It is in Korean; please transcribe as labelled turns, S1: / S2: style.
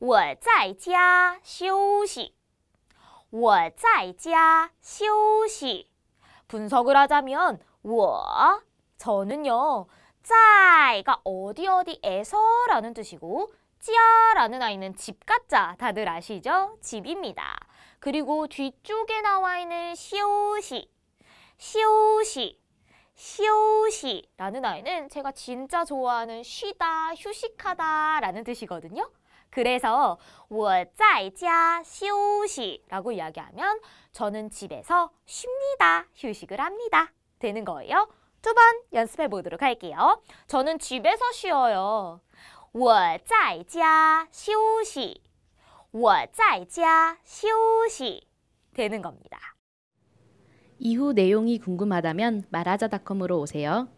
S1: 我在家休息.我在家休息. 분석을 하자면 我 저는요. 在가 어디 어디에서라는 뜻이고 지라는 아이는 집 가짜 다들 아시죠? 집입니다. 그리고 뒤쪽에 나와 있는 시오시 시 시오시라는 아이는 제가 진짜 좋아하는 쉬다, 휴식하다 라는 뜻이거든요. 그래서 我在家休息라고 이야기하면 저는 집에서 쉽니다, 휴식을 합니다 되는 거예요. 두 번 연습해 보도록 할게요. 저는 집에서 쉬어요. 我在家休息我在家休息 되는 겁니다.
S2: 이후 내용이 궁금하다면 말하자닷컴으로 오세요.